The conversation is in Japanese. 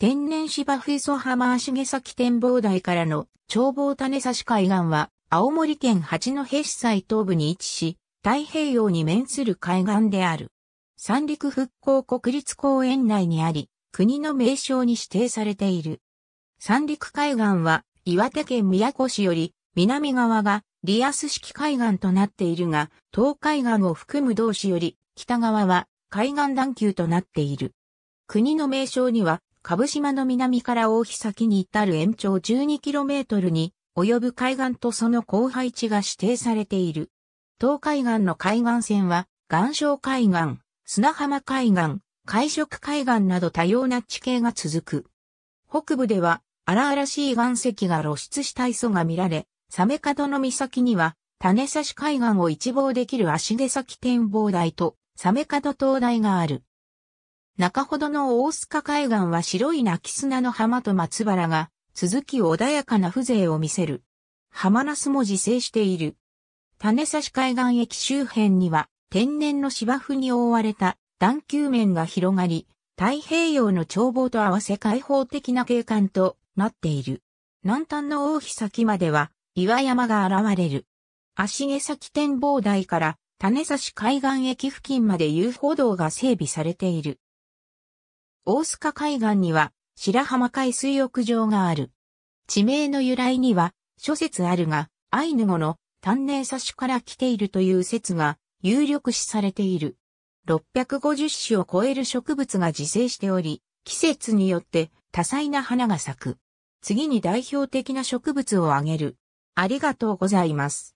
天然芝生磯浜足毛崎展望台からの眺望種差し海岸は、青森県八戸市西東部に位置し、太平洋に面する海岸である。三陸復興国立公園内にあり、国の名称に指定されている。三陸海岸は、岩手県宮古市より、南側がリアス式海岸となっているが、東海岸を含む同市より、北側は海岸段丘となっている。国の名称には、株島の南から大日先に至る延長 12km に及ぶ海岸とその後配地が指定されている。東海岸の海岸線は、岩礁海岸、砂浜海岸、海食海岸など多様な地形が続く。北部では荒々しい岩石が露出した磯が見られ、サメ角の岬には種差し海岸を一望できる足毛先展望台とサメ角灯台がある。中ほどの大須賀海岸は白い泣き砂の浜と松原が、続き穏やかな風情を見せる。浜ナスも自生している。種差し海岸駅周辺には、天然の芝生に覆われた段球面が広がり、太平洋の眺望と合わせ開放的な景観となっている。南端の大日先までは岩山が現れる。足毛先展望台から種差し海岸駅付近まで遊歩道が整備されている。大須賀海岸には白浜海水浴場がある。地名の由来には諸説あるが、アイヌ語の丹念差しから来ているという説が有力視されている。650種を超える植物が自生しており、季節によって多彩な花が咲く。次に代表的な植物を挙げる。ありがとうございます。